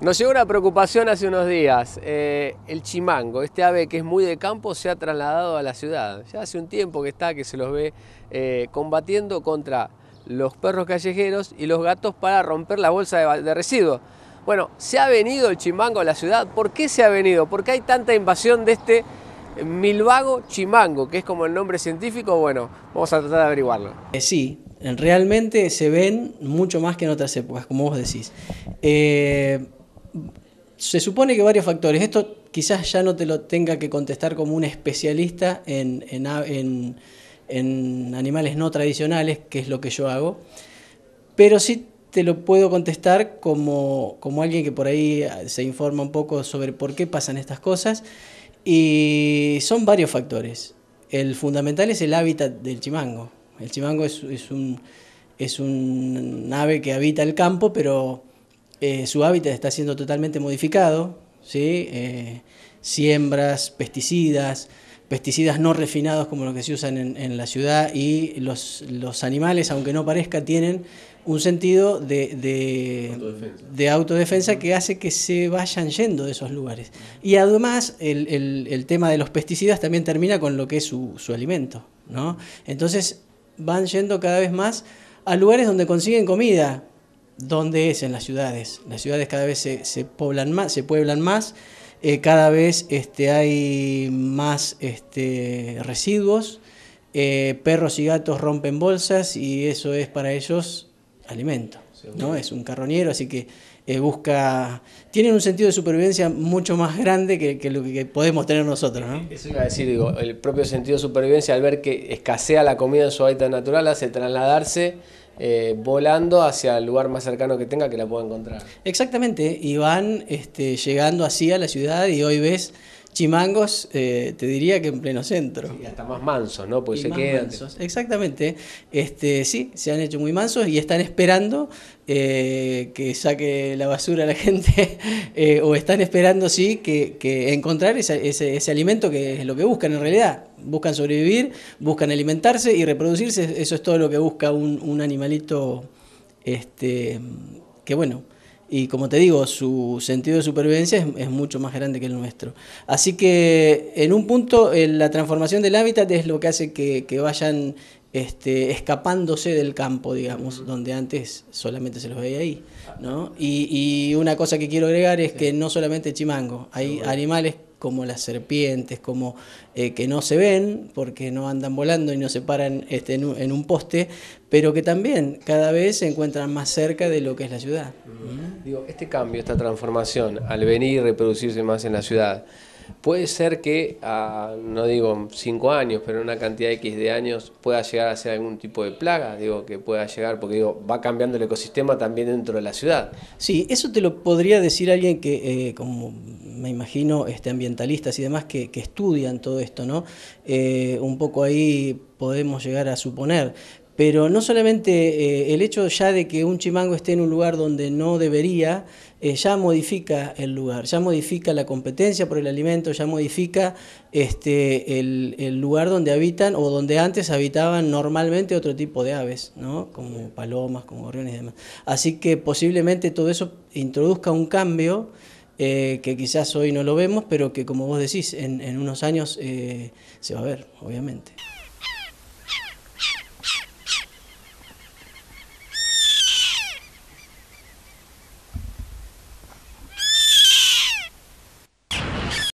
Nos llegó una preocupación hace unos días. Eh, el chimango, este ave que es muy de campo, se ha trasladado a la ciudad. Ya hace un tiempo que está, que se los ve eh, combatiendo contra los perros callejeros y los gatos para romper la bolsa de, residuos. Bueno, ¿se ha venido el chimango a la ciudad? ¿Por qué se ha venido? ¿Por qué hay tanta invasión de este milvago chimango, que es como el nombre científico? Bueno, vamos a tratar de averiguarlo. Eh, sí, realmente se ven mucho más que en otras épocas, como vos decís se supone que varios factores. Esto quizás ya no te lo tenga que contestar como un especialista en, en, animales no tradicionales, que es lo que yo hago, pero sí te lo puedo contestar como, como alguien que por ahí se informa un poco sobre por qué pasan estas cosas. Y son varios factores. El fundamental es el hábitat del chimango. El chimango un, es un ave que habita el campo, pero eh, su hábitat está siendo totalmente modificado, ¿sí? Eh, siembras, pesticidas, pesticidas no refinados como los que se usan en, la ciudad y los, animales, aunque no parezca, tienen un sentido de, autodefensa. que hace que se vayan yendo de esos lugares. Y además el, tema de los pesticidas también termina con lo que es su, su alimento. ¿no? Entonces van yendo cada vez más a lugares donde consiguen comida, ¿Dónde es? En las ciudades. Las ciudades cada vez se, poblan más, se pueblan más, eh, cada vez este, hay más este, residuos, eh, perros y gatos rompen bolsas y eso es para ellos alimento, ¿no? Es un carroñero, así que eh, busca, tienen un sentido de supervivencia mucho más grande que, lo que podemos tener nosotros. ¿no? Eso iba a decir, digo, el propio sentido de supervivencia al ver que escasea la comida en su hábitat natural hace trasladarse. Eh, volando hacia el lugar más cercano que tenga que la pueda encontrar. Exactamente, y van este, llegando así a la ciudad y hoy ves chimangos, eh, te diría que en pleno centro. Y hasta más mansos, ¿no? Pues se quedan. Exactamente. Este, sí, se han hecho muy mansos y están esperando eh, que saque la basura la gente eh, o están esperando, sí, que, encontrar ese, alimento que es lo que buscan en realidad. Buscan sobrevivir, buscan alimentarse y reproducirse. Eso es todo lo que busca un, un animalito este, que, bueno, y como te digo, su sentido de supervivencia es, mucho más grande que el nuestro. Así que en un punto la transformación del hábitat es lo que hace que, que vayan este, escapándose del campo, digamos, donde antes solamente se los veía ahí. ¿no? Y, y, una cosa que quiero agregar es que no solamente Chimango, hay animales como las serpientes, como eh, que no se ven porque no andan volando y no se paran este, en, un, poste, pero que también cada vez se encuentran más cerca de lo que es la ciudad. Digo, este cambio, esta transformación, al venir y reproducirse más en la ciudad, puede ser que, a, no digo cinco años, pero una cantidad X de años pueda llegar a ser algún tipo de plaga, digo, que pueda llegar, porque digo, va cambiando el ecosistema también dentro de la ciudad. Sí, eso te lo podría decir alguien que, eh, como me imagino, este, ambientalistas y demás que, estudian todo esto, ¿no? Eh, un poco ahí podemos llegar a suponer, pero no solamente eh, el hecho ya de que un chimango esté en un lugar donde no debería, eh, ya modifica el lugar, ya modifica la competencia por el alimento, ya modifica este, el, lugar donde habitan o donde antes habitaban normalmente otro tipo de aves, ¿no? como palomas, como gorriones y demás. Así que posiblemente todo eso introduzca un cambio eh, que quizás hoy no lo vemos, pero que como vos decís, en unos años se va a ver, obviamente.